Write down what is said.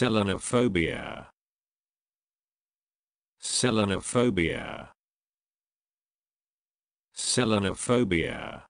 Selenophobia. Selenophobia. Selenophobia.